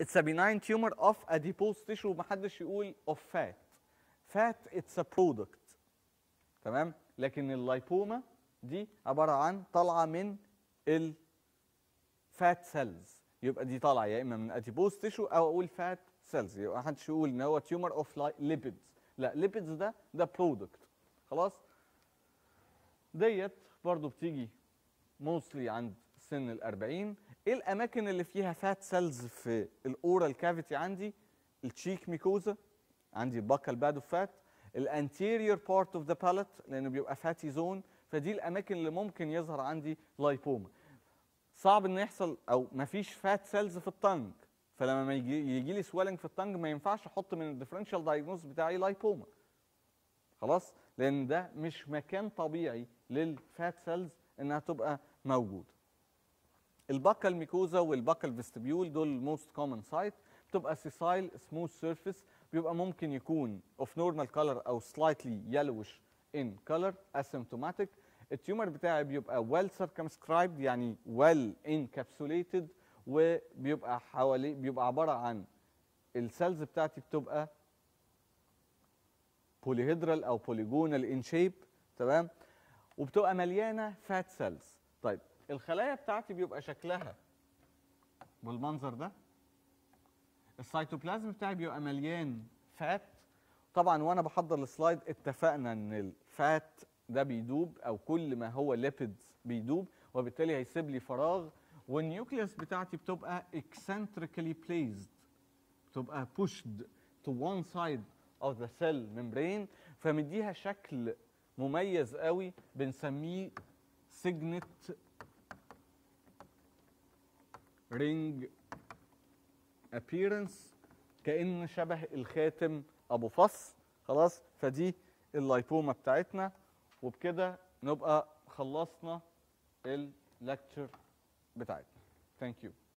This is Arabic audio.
It's a benign tumor of adipose tissue محدش يقول of fat. Fat it's a product. تمام؟ لكن اللايبوما دي عبارة عن طالعة من ال fat cells. يبقى دي طالعة يا إما من adipose tissue أو أقول fat cells. يبقى محدش يقول إن هو tumor of lipids. لا lipids ده ده product. خلاص؟ ديت برضو بتيجي mostly عند سن الأربعين ايه الاماكن اللي فيها فات سيلز في الاورال كافيتي عندي التشيك ميكوزا عندي باكل باد اوف فات الانتيرير بارت اوف ذا باليت لانه بيبقى فاتي زون فدي الاماكن اللي ممكن يظهر عندي لايبوما صعب انه يحصل او ما فيش فات سيلز في الطنج فلما يجي, يجي لي سويلنج في الطنج ما ينفعش احط من الديفرنشال دايجنوز بتاعي لايبوما خلاص لان ده مش مكان طبيعي للفات سيلز انها تبقى موجوده الباكا الميكوزا والباكا الفيستبيول دول موست كومن سايت بتبقى سيسايل سموث سيرفيس بيبقى ممكن يكون اوف نورمال كلر او سلايتلي يلوش ان كلر اسيمتوماتيك التيومر بتاعي بيبقى ويل سيركمسكرايبد يعني ويل انكابسوليتد وبيبقى حوالي بيبقى عباره عن السيلز بتاعتي بتبقى بوليهيدرال او بوليجونال ان شيب تمام وبتبقى مليانه فات سيلز طيب الخلايا بتاعتي بيبقى شكلها بالمنظر ده السيتوبلازم بتاعي بيبقى مليان فات طبعا وانا بحضر السلايد اتفقنا ان الفات ده بيدوب او كل ما هو ليبيدز بيدوب وبالتالي هيسيب لي فراغ والنيوكليوس بتاعتي بتبقى اكسنتريكلي placed بتبقى بوشد تو وان سايد اوف ذا سيل ميمبرين فمديها شكل مميز قوي بنسميه سجنت رينج ابييرنس كان شبه الخاتم ابو فص خلاص فدي اللايبوما بتاعتنا وبكده نبقى خلصنا اللكتشر بتاعتنا ثانك يو